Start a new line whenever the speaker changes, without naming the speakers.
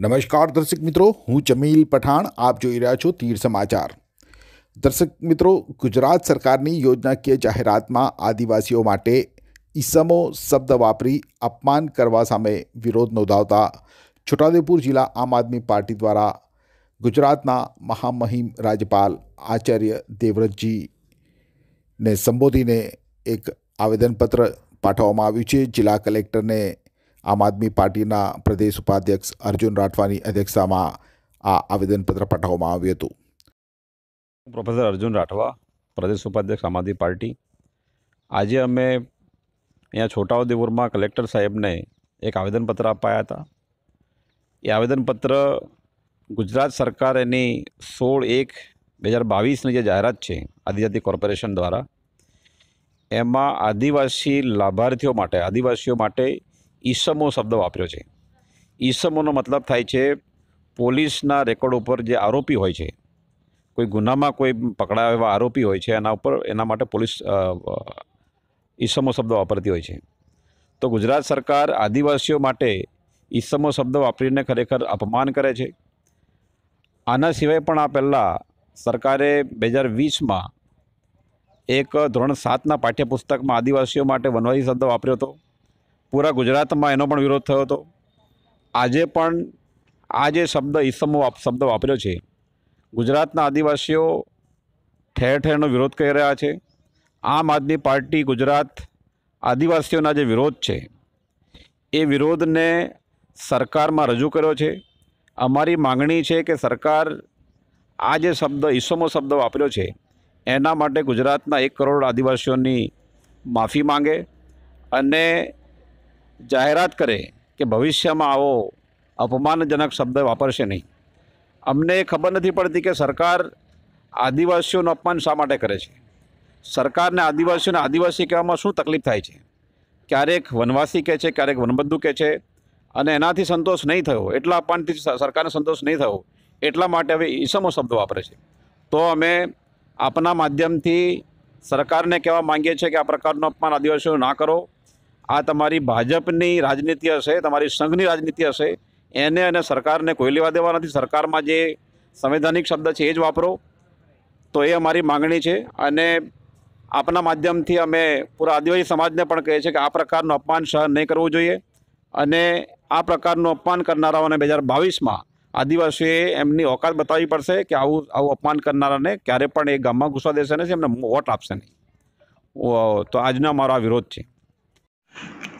નમસ્કાર દર્શક મિત્રો હું જમીલ પઠાણ આપ જોઈ રહ્યા છો તીર સમાચાર દર્શક મિત્રો ગુજરાત સરકારની યોજનાકીય જાહેરાતમાં આદિવાસીઓ માટે ઈસમો શબ્દ વાપરી અપમાન કરવા સામે વિરોધ નોંધાવતા છોટાઉદેપુર જિલ્લા આમ આદમી પાર્ટી દ્વારા ગુજરાતના મહામહિમ રાજ્યપાલ આચાર્ય દેવવ્રતજીને સંબોધીને એક આવેદનપત્ર પાઠવવામાં આવ્યું છે જિલ્લા કલેક્ટરને આમ આદમી પાર્ટીના પ્રદેશ ઉપાધ્યક્ષ અર્જુન રાઠવાની અધ્યક્ષતામાં આ આવેદનપત્ર પાઠવવામાં આવ્યું હતું
પ્રોફેસર અર્જુન રાઠવા પ્રદેશ ઉપાધ્યક્ષ આમ આદમી પાર્ટી આજે અમે અહીંયા છોટાઉદેપુરમાં કલેક્ટર સાહેબને એક આવેદનપત્ર અપાયા હતા એ આવેદનપત્ર ગુજરાત સરકાર એની સોળ એક બે હજાર બાવીસની જે જાહેરાત છે આદિજાતિ કોર્પોરેશન દ્વારા એમાં આદિવાસી લાભાર્થીઓ માટે આદિવાસીઓ માટે ઈસમો શબ્દ વાપર્યો છે ઈસમોનો મતલબ થાય છે પોલીસના રેકોર્ડ ઉપર જે આરોપી હોય છે કોઈ ગુનામાં કોઈ પકડાયા એવા આરોપી હોય છે એના ઉપર એના માટે પોલીસ ઈસમો શબ્દ વાપરતી હોય છે તો ગુજરાત સરકાર આદિવાસીઓ માટે ઈસમો શબ્દ વાપરીને ખરેખર અપમાન કરે છે આના સિવાય પણ આ પહેલાં સરકારે બે હજાર વીસમાં એક ધોરણ સાતના પાઠ્યપુસ્તકમાં આદિવાસીઓ માટે વનવાસી શબ્દ વાપર્યો હતો પૂરા ગુજરાતમાં એનો પણ વિરોધ થયો હતો આજે પણ આ જે શબ્દ ઈસમો શબ્દ વાપર્યો છે ગુજરાતના આદિવાસીઓ ઠેર ઠેરનો વિરોધ કરી રહ્યા છે આમ આદમી પાર્ટી ગુજરાત આદિવાસીઓના જે વિરોધ છે એ વિરોધને સરકારમાં રજૂ કર્યો છે અમારી માગણી છે કે સરકાર આ જે શબ્દ ઈસમો શબ્દ વાપર્યો છે એના માટે ગુજરાતના એક કરોડ આદિવાસીઓની માફી માંગે અને જાહેરાત કરે કે ભવિષ્યમાં આવો અપમાનજનક શબ્દ વાપરશે નહીં અમને ખબર નથી પડતી કે સરકાર આદિવાસીઓનું અપમાન શા માટે કરે છે સરકારને આદિવાસીઓને આદિવાસી કહેવામાં શું તકલીફ થાય છે ક્યારેક વનવાસી કહે છે ક્યારેક વનબંધુ કહે છે અને એનાથી સંતોષ નહીં થયો એટલા અપમાનથી સરકારને સંતોષ નહીં થયો એટલા માટે હવે ઈસમો શબ્દ વાપરે છે તો અમે આપના માધ્યમથી સરકારને કહેવા માંગીએ છીએ કે આ પ્રકારનું અપમાન આદિવાસીઓ ના કરો આ તમારી ભાજપની રાજનીતિ હશે તમારી સંઘની રાજનીતિ હશે એને અને સરકારને કોઈ લેવા દેવા નથી સરકારમાં જે સંવૈધાનિક શબ્દ છે એ જ વાપરો તો એ અમારી માગણી છે અને આપના માધ્યમથી અમે પૂરા આદિવાસી સમાજને પણ કહીએ છીએ કે આ પ્રકારનું અપમાન સહન નહીં કરવું જોઈએ અને આ પ્રકારનું અપમાન કરનારાઓને બે હજાર બાવીસમાં આદિવાસીઓએ એમની ઓકાત બતાવવી પડશે કે આવું આવું અપમાન કરનારાને ક્યારે પણ એ ગામમાં ઘૂસવા દેશે નહીં એમને વોટ આપશે નહીં તો આજનો મારો આ વિરોધ છે